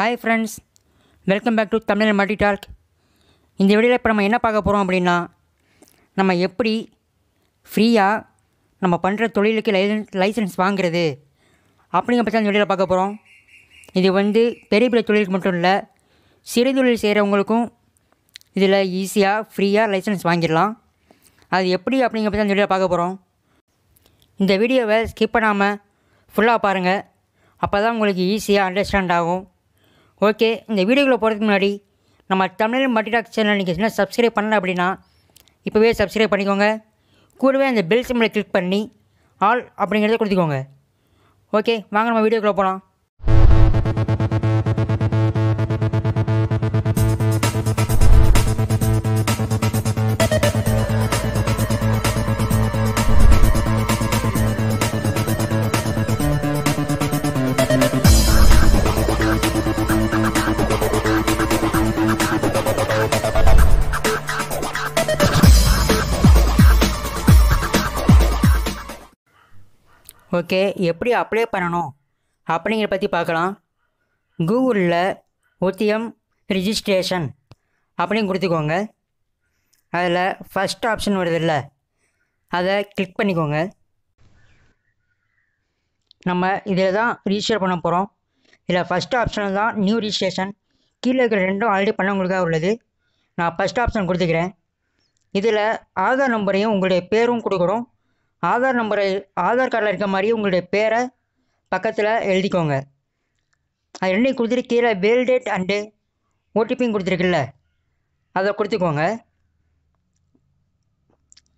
hi friends welcome back to Tamil multi dark இந்த வீடியோவில் இப்போ நம்ம என்ன பார்க்க போகிறோம் அப்படின்னா நம்ம எப்படி ஃப்ரீயாக நம்ம பண்ணுற தொழிலுக்கு லைசன்ஸ் லைசன்ஸ் வாங்குறது அப்படிங்கிற பற்றி அந்த வீடியோவில் பார்க்க போகிறோம் இது வந்து பெரிய பெரிய தொழிலுக்கு மட்டும் இல்லை சிறு தொழில் செய்கிறவங்களுக்கும் இதில் ஈஸியாக ஃப்ரீயாக லைசன்ஸ் வாங்கிடலாம் அது எப்படி அப்படிங்கிற பற்றி அந்த வீடியோவில் பார்க்க போகிறோம் இந்த வீடியோவை ஸ்கிப் பண்ணாமல் ஃபுல்லாக பாருங்கள் அப்போ தான் உங்களுக்கு ஈஸியாக அண்டர்ஸ்டாண்ட் ஆகும் ஓகே இந்த வீடியோக்குள்ளே போகிறதுக்கு முன்னாடி நம்ம தமிழ் மல்டிடாக் சேனல் நீங்கள் சின்ன சப்ஸ்கிரைப் பண்ணல அப்படின்னா இப்போவே சப்ஸ்கிரைப் பண்ணிக்கோங்க கூடவே அந்த பெல் சிம்மில் கிளிக் பண்ணி ஆல் அப்படிங்கிறத கொடுத்துக்கோங்க ஓகே வாங்க நம்ம வீடியோக்குள்ளே போகலாம் ஓகே எப்படி அப்ளை பண்ணணும் அப்படிங்கிற பற்றி பார்க்கலாம் கூகுளில் உத்தியம் ரிஜிஸ்ட்ரேஷன் அப்படின்னு கொடுத்துக்கோங்க அதில் ஃபஸ்ட் ஆப்ஷன் வருது இல்லை அதை கிளிக் பண்ணிக்கோங்க நம்ம இதில் தான் ரிஜிஸ்டர் பண்ண போகிறோம் இதில் ஃபஸ்ட் ஆப்ஷன் தான் நியூ ரிஜிஸ்ட்ரேஷன் கீழே இருக்கிற ரெண்டும் ஆல்ரெடி பண்ணவங்களுக்காக உள்ளது நான் ஃபஸ்ட் ஆப்ஷன் கொடுத்துக்கிறேன் இதில் ஆதார் நம்பரையும் உங்களுடைய பேரும் கொடுக்குறோம் ஆதார் நம்பரை ஆதார் கார்டில் இருக்க மாதிரி உங்களுடைய பேரை பக்கத்தில் எழுதிக்கோங்க அது ரெண்டையும் கொடுத்துட்டு கீழே வேல்டேட் அண்டு ஓடிபியும் கொடுத்துருக்குல்ல அதை கொடுத்துக்கோங்க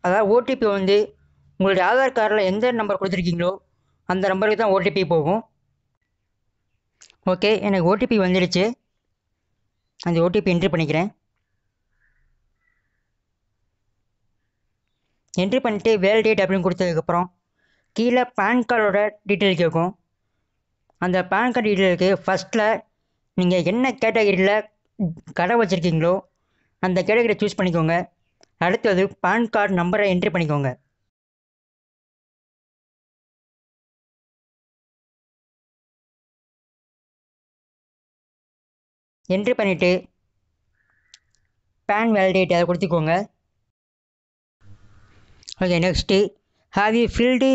அதாவது ஓடிபி வந்து உங்களுடைய ஆதார் கார்டில் எந்த நம்பர் கொடுத்துருக்கீங்களோ அந்த நம்பருக்கு தான் ஓடிபி போகும் ஓகே எனக்கு ஓடிபி வந்துடுச்சு அந்த ஓடிபி என்ட்ரி பண்ணிக்கிறேன் என்ட்ரி பண்ணிட்டு வேல் டேட் அப்படின்னு கொடுத்ததுக்கப்புறம் கீழே பேன் கார்டோட டீட்டெயில் கேட்கும் அந்த பேன் கார்டு டீட்டெயிலுக்கு ஃபஸ்ட்டில் நீங்கள் என்ன கேட்டகரியில் கடை வச்சுருக்கீங்களோ அந்த கேட்டகரியை சூஸ் பண்ணிக்கோங்க அடுத்தது பேன் கார்டு நம்பரை என்ட்ரி பண்ணிக்கோங்க என்ட்ரி பண்ணிவிட்டு பேன் வேலிடேட் அதை கொடுத்துக்கோங்க okay next have you field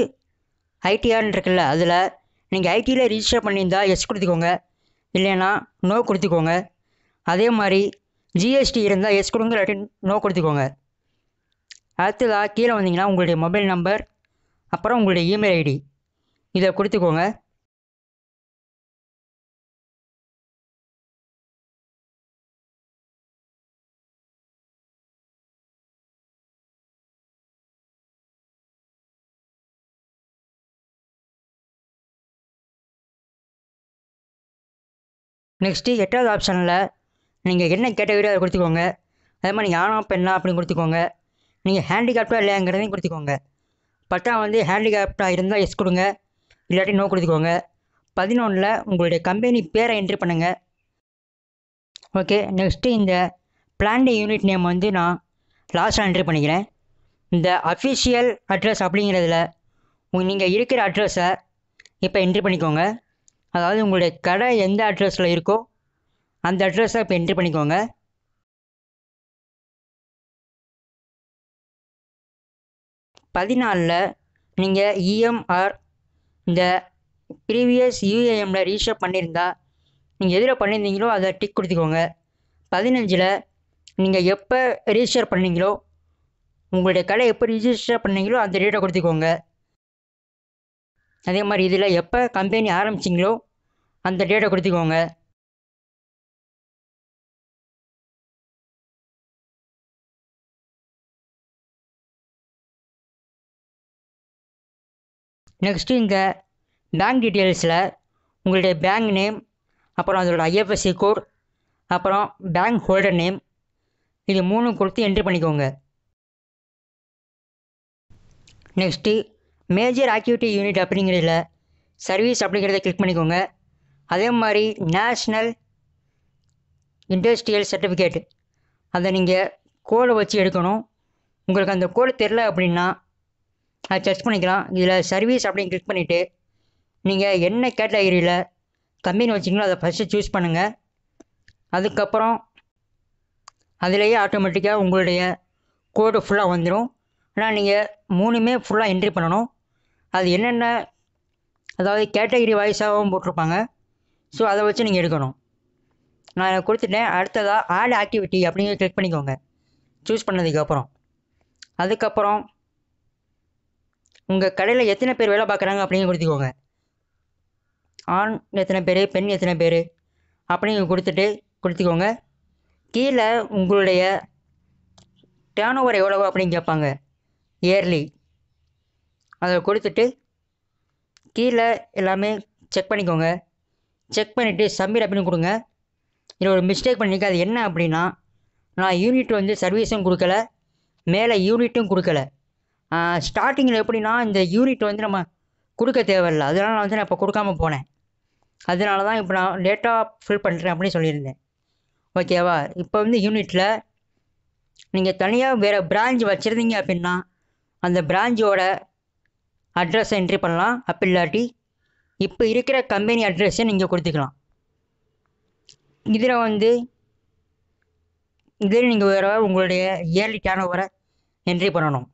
ஐடிஆர்னு இருக்குல்ல அதில் நீங்கள் ஐடியில் ரிஜிஸ்டர் பண்ணியிருந்தா எஸ் கொடுத்துக்கோங்க இல்லைன்னா நோ கொடுத்துக்கோங்க அதே மாதிரி ஜிஎஸ்டி இருந்தால் எஸ் கொடுங்க இல்லாட்டி நோ கொடுத்துக்கோங்க அடுத்ததாக கீழே வந்தீங்கன்னா உங்களுடைய மொபைல் நம்பர் அப்புறம் உங்களுடைய இமெயில் ஐடி இதை கொடுத்துக்கோங்க நெக்ஸ்ட்டு எட்டாவது ஆப்ஷனில் நீங்கள் என்ன கேட்டகரியாக அதை கொடுத்துக்கோங்க அதே மாதிரி நீங்கள் ஆனா பெண்ணா அப்படின்னு கொடுத்துக்கோங்க நீங்கள் ஹேண்டிகேப்டாக இல்லையாங்கிறதையும் கொடுத்துக்கோங்க பத்தாம் வந்து ஹேண்டிகேப்டாக இருந்தால் எஸ் கொடுங்க இல்லாட்டி நோ கொடுத்துக்கோங்க பதினொன்றில் உங்களுடைய கம்பெனி பேரை என்ட்ரி பண்ணுங்கள் ஓகே நெக்ஸ்ட்டு இந்த பிளான்டு யூனிட் நேம் வந்து நான் லாஸ்ட்டாக என்ட்ரி பண்ணிக்கிறேன் இந்த அஃபிஷியல் அட்ரஸ் அப்படிங்கிறதுல நீங்கள் இருக்கிற அட்ரஸை இப்போ என்ட்ரி பண்ணிக்கோங்க அதாவது உங்களுடைய கடை எந்த அட்ரஸில் இருக்கோ அந்த அட்ரஸை இப்போ என்ட்ரி பண்ணிக்கோங்க பதினாலில் நீங்கள் இஎம்ஆர் e இந்த ப்ரீவியஸ் யூஏஎம்மில் ரீஷப் பண்ணியிருந்தா நீங்கள் எதில் பண்ணியிருந்தீங்களோ அதை டிக் கொடுத்துக்கோங்க பதினஞ்சில் நீங்கள் எப்போ ரிஜிஸ்டர் பண்ணீங்களோ உங்களுடைய கடை எப்போ ரிஜிஸ்டர் பண்ணீங்களோ அந்த டேட்டை கொடுத்துக்கோங்க அதே மாதிரி இதில் எப்போ கம்பெனி ஆரம்பிச்சிங்களோ அந்த டேட்டை கொடுத்துக்கோங்க நெக்ஸ்ட்டு இந்த பேங்க் டீட்டெயில்ஸில் உங்களுடைய பேங்க் நேம் அப்புறம் அதோட ஐஎஃப்எஸ்சி கோட் அப்புறம் பேங்க் ஹோல்டர் நேம் இது மூணும் கொடுத்து என்ட்ரி பண்ணிக்கோங்க நெக்ஸ்ட்டு மேஜர் ஆக்டிவிட்டி யூனிட் அப்படிங்கிறதுல சர்வீஸ் அப்படிங்கிறத கிளிக் பண்ணிக்கோங்க அதே மாதிரி நேஷ்னல் இண்டஸ்ட்ரியல் சர்டிஃபிகேட் அதை நீங்கள் கோடை வச்சு எடுக்கணும் உங்களுக்கு அந்த கோடு தெரில அப்படின்னா அதை சர்ச் பண்ணிக்கலாம் இதில் சர்வீஸ் அப்படின்னு கிளிக் பண்ணிவிட்டு நீங்கள் என்ன கேட்டகிரியில் கம்பெனி வச்சிங்களோ அதை ஃபஸ்ட்டு சூஸ் பண்ணுங்கள் அதுக்கப்புறம் அதிலேயே ஆட்டோமேட்டிக்காக உங்களுடைய கோடு ஃபுல்லாக வந்துடும் ஆனால் நீங்கள் மூணுமே ஃபுல்லாக என்ட்ரி பண்ணணும் அது என்னென்ன அதாவது கேட்டகிரி வாய்ஸாகவும் போட்டிருப்பாங்க ஸோ அதை வச்சு நீங்கள் எடுக்கணும் நான் கொடுத்துட்டேன் அடுத்ததாக ஆட் ஆக்டிவிட்டி அப்படிங்கிறத கிளிக் பண்ணிக்கோங்க சூஸ் பண்ணதுக்கப்புறம் அதுக்கப்புறம் உங்கள் கடையில் எத்தனை பேர் வேலை பார்க்குறாங்க அப்படின்னு கொடுத்துக்கோங்க ஆண் எத்தனை பேர் பெண் எத்தனை பேர் அப்படின்னு கொடுத்துட்டு கொடுத்துக்கோங்க கீழே உங்களுடைய டேர்ன் ஓவர் எவ்வளவு அப்படின்னு கேட்பாங்க இயர்லி அதை கொடுத்துட்டு கீழே எல்லாமே செக் பண்ணிக்கோங்க செக் பண்ணிவிட்டு சப்மிட் அப்படின்னு கொடுங்க இதில் ஒரு மிஸ்டேக் பண்ணிக்க அது என்ன அப்படின்னா நான் யூனிட் வந்து சர்வீஸும் கொடுக்கல மேலே யூனிட்டும் கொடுக்கல ஸ்டார்டிங்கில் எப்படின்னா இந்த யூனிட் வந்து நம்ம கொடுக்க தேவையில்லை அதனால் நான் வந்து நான் இப்போ கொடுக்காம போனேன் அதனால தான் இப்போ நான் லேட்டாக ஃபில் பண்ணுறேன் அப்படின்னு சொல்லியிருந்தேன் ஓகேவா இப்போ வந்து யூனிட்டில் நீங்கள் தனியாக வேறு பிரான்ச் வச்சுருந்தீங்க அப்படின்னா அந்த பிரான்ச்சோட அட்ரஸ் என்ட்ரி பண்ணலாம் அப்படி இல்லாட்டி இப்போ இருக்கிற கம்பெனி அட்ரஸை நீங்கள் கொடுத்துக்கலாம் இதில் வந்து இதில் நீங்கள் வேறு உங்களுடைய இயர்லி டேர்ன் ஓவரை என்ட்ரி பண்ணணும்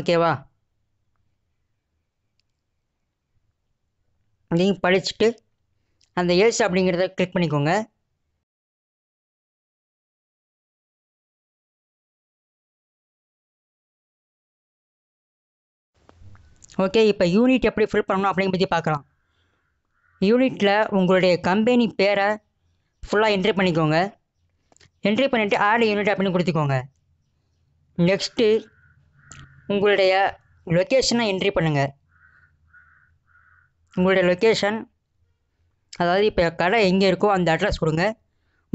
ஓகேவா நீங்கள் படிச்சுட்டு அந்த ஏஸ் அப்படிங்கிறத கிளிக் பண்ணிக்கோங்க ஓகே இப்போ யூனிட் எப்படி ஃபில் பண்ணணும் அப்படிங்க பற்றி பார்க்கலாம் யூனிட்டில் உங்களுடைய கம்பெனி பேரை ஃபுல்லாக என்ட்ரி பண்ணிக்கோங்க என்ட்ரி பண்ணிவிட்டு ஆடு யூனிட் அப்படின்னு கொடுத்துக்கோங்க நெக்ஸ்ட்டு உங்களுடைய லொக்கேஷனை என்ட்ரி பண்ணுங்கள் உங்களுடைய லொக்கேஷன் அதாவது இப்போ கடை எங்கே இருக்கோ அந்த அட்ரஸ் கொடுங்க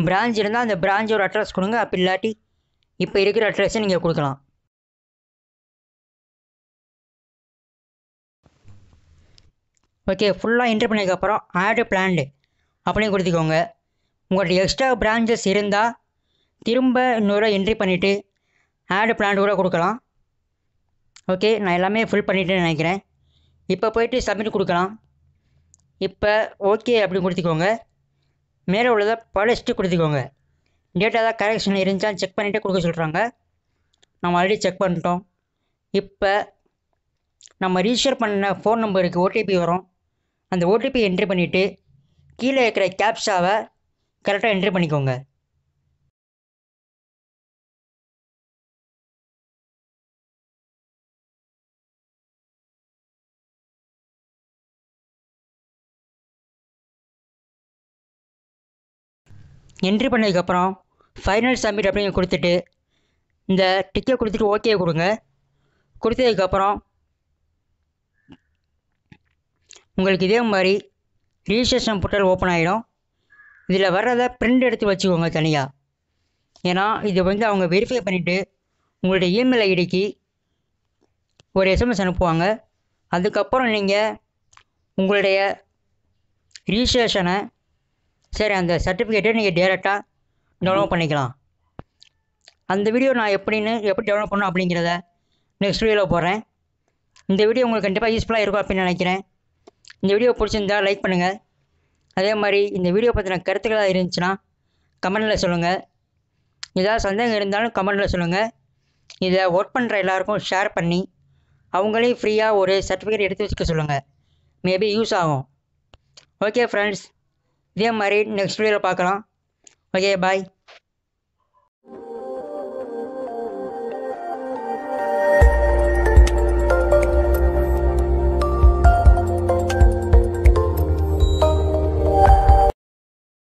பிரான்ச் இருந்தால் அந்த பிரான்ச்சோட அட்ரஸ் கொடுங்க அப்படி இல்லாட்டி இப்போ இருக்கிற அட்ரஸை நீங்கள் கொடுக்கலாம் ஓகே ஃபுல்லாக என்ட்ரு பண்ணதுக்கப்புறம் ஆடு பிளான்டு அப்படின்னு கொடுத்துக்கோங்க உங்கள்கிட்ட எக்ஸ்ட்ரா பிரான்ச்சஸ் இருந்தால் திரும்ப இன்னொரு என்ட்ரி பண்ணிவிட்டு ஆடு பிளான் கூட கொடுக்கலாம் ஓகே நான் எல்லாமே ஃபில் பண்ணிட்டேன்னு நினைக்கிறேன் இப்போ போயிட்டு சப்மிட் கொடுக்கலாம் இப்போ ஓகே அப்படின்னு கொடுத்துக்கோங்க மேலே உள்ளதை பழச்சிட்டு கொடுத்துக்கோங்க டேட்டா தான் கரெக்ஷன் இருந்துச்சான்னு செக் பண்ணிவிட்டு கொடுக்க சொல்கிறாங்க நம்ம ஆல்ரெடி செக் பண்ணிட்டோம் இப்போ நம்ம ரிஜிஸ்டர் பண்ண ஃபோன் நம்பருக்கு ஓடிபி வரும் அந்த ஓடிபி என்ட்ரி பண்ணிவிட்டு கீழே இருக்கிற கேப்ஷாவை கரெக்டாக என்ட்ரி பண்ணிக்கோங்க என்ட்ரி பண்ணதுக்கப்புறம் ஃபைனல் சப்மிட் அப்படின்னு கொடுத்துட்டு இந்த டிக்கை கொடுத்துட்டு ஓகே கொடுங்க கொடுத்ததுக்கப்புறம் உங்களுக்கு இதே மாதிரி ரிஜிஸ்ட்ரேஷன் போர்ட்டல் ஓப்பன் ஆகிடும் இதில் வர்றதை பிரிண்ட் எடுத்து வச்சுக்கோங்க தனியாக ஏன்னா இது வந்து அவங்க வெரிஃபை பண்ணிவிட்டு உங்களுடைய இமெயில் ஐடிக்கு ஒரு எஸ்எம்எஸ் அனுப்புவாங்க அதுக்கப்புறம் நீங்கள் உங்களுடைய ரிஜிஸ்ட்ரேஷனை சரி அந்த சர்டிஃபிகேட்டை நீங்கள் டேரெக்டாக டவுன்லோட் பண்ணிக்கலாம் அந்த வீடியோ நான் எப்படின்னு எப்படி டவுன்லோட் பண்ணணும் அப்படிங்கிறத நெக்ஸ்ட் வீடியோவில் போடுறேன் இந்த வீடியோ உங்களுக்கு கண்டிப்பாக யூஸ்ஃபுல்லாக இருக்கும் அப்படின்னு நினைக்கிறேன் இந்த வீடியோ பிடிச்சிருந்தா லைக் பண்ணுங்கள் அதே மாதிரி இந்த வீடியோ பற்றின கருத்துக்களாக இருந்துச்சுன்னா கமெண்டில் சொல்லுங்கள் ஏதாவது சந்தேகம் இருந்தாலும் கமெண்டில் சொல்லுங்கள் இதை ஒர்க் பண்ணுற எல்லாருக்கும் ஷேர் பண்ணி அவங்களையும் ஃப்ரீயாக ஒரு சர்டிஃபிகேட் எடுத்து வச்சுக்க சொல்லுங்கள் மேபி யூஸ் ஆகும் ஓகே ஃப்ரெண்ட்ஸ் இதே மாதிரி நெக்ஸ்ட் வீடியோவில் பார்க்கலாம் ஓகே பாய்